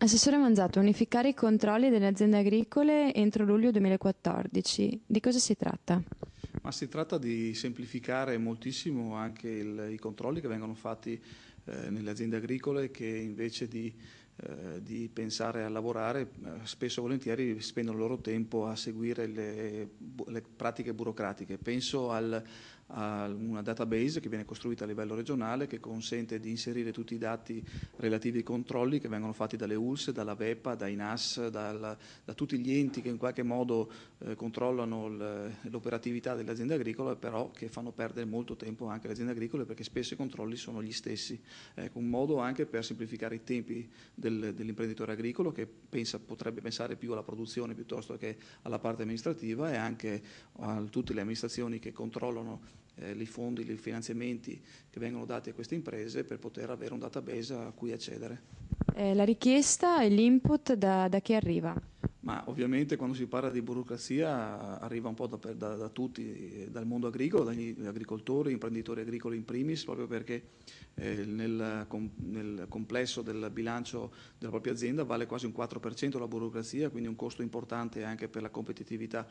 Assessore Manzato, unificare i controlli delle aziende agricole entro luglio 2014. Di cosa si tratta? Ma si tratta di semplificare moltissimo anche il, i controlli che vengono fatti eh, nelle aziende agricole che invece di eh, di pensare a lavorare, spesso e volentieri spendono il loro tempo a seguire le, le pratiche burocratiche. Penso al, a una database che viene costruita a livello regionale che consente di inserire tutti i dati relativi ai controlli che vengono fatti dalle ULS, dalla VEPA, dai NAS, dal, da tutti gli enti che in qualche modo eh, controllano l'operatività dell'azienda agricola, però che fanno perdere molto tempo anche alle aziende agricole perché spesso i controlli sono gli stessi. Ecco, un modo anche per semplificare i tempi del del, dell'imprenditore agricolo che pensa, potrebbe pensare più alla produzione piuttosto che alla parte amministrativa e anche a tutte le amministrazioni che controllano eh, i fondi, i finanziamenti che vengono dati a queste imprese per poter avere un database a cui accedere. Eh, la richiesta e l'input da, da chi arriva? Ma ovviamente quando si parla di burocrazia arriva un po' da, da, da tutti, dal mondo agricolo, dagli agricoltori, imprenditori agricoli in primis, proprio perché eh, nel, com, nel, complesso del bilancio della propria azienda vale quasi un 4% la burocrazia, quindi un costo importante anche per la competitività.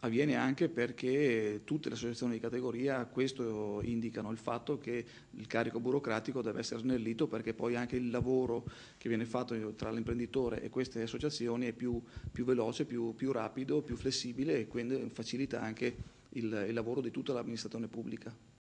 Avviene anche perché tutte le associazioni di categoria questo indicano il fatto che il carico burocratico deve essere snellito perché poi anche il lavoro che viene fatto tra l'imprenditore e queste associazioni è più, più più veloce, più, più rapido, più flessibile e quindi facilita anche il, il lavoro di tutta l'amministrazione pubblica.